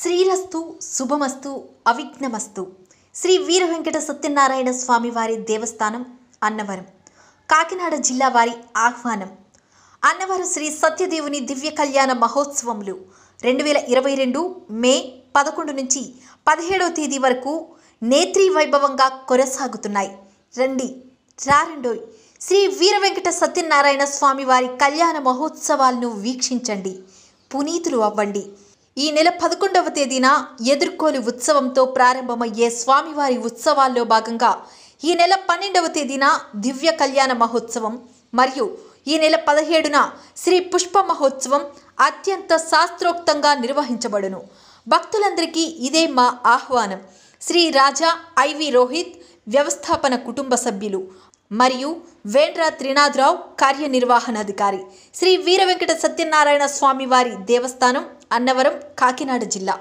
శ్రీరస్తు శుభమస్తు అవిఘ్నమస్తు శ్రీ వీర వెంకట సత్యనారాయణ స్వామి వారి దేవస్థానం అన్నవరం కాకినాడ జిల్లా వారి ఆహ్వానం అన్నవరం శ్రీ సత్యదేవుని దివ్య కళ్యాణ మహోత్సవములు రెండు వేల ఇరవై రెండు మే పదకొండు నుంచి పదిహేడవ తేదీ వరకు నేత్రీ వైభవంగా కొనసాగుతున్నాయి రండి రారండోయ్ శ్రీ వీర వెంకట సత్యనారాయణ స్వామి వారి కళ్యాణ మహోత్సవాలను వీక్షించండి పునీతులు అవ్వండి ఈ నెల పదకొండవ తేదీన ఎదుర్కోలు ఉత్సవంతో ప్రారంభమయ్యే స్వామివారి ఉత్సవాల్లో భాగంగా ఈ నెల పన్నెండవ తేదీన దివ్య కళ్యాణ మహోత్సవం మరియు ఈ నెల పదిహేడున శ్రీ పుష్ప మహోత్సవం అత్యంత శాస్త్రోక్తంగా నిర్వహించబడును భక్తులందరికీ ఇదే మా ఆహ్వానం శ్రీ రాజా ఐవి రోహిత్ వ్యవస్థాపన కుటుంబ సభ్యులు మరియు వేండ్ర త్రినాథరావు కార్యనిర్వహణాధికారి శ్రీ వీరవెంకట సత్యనారాయణ స్వామివారి దేవస్థానం అన్నవరం కాకినాడ జిల్లా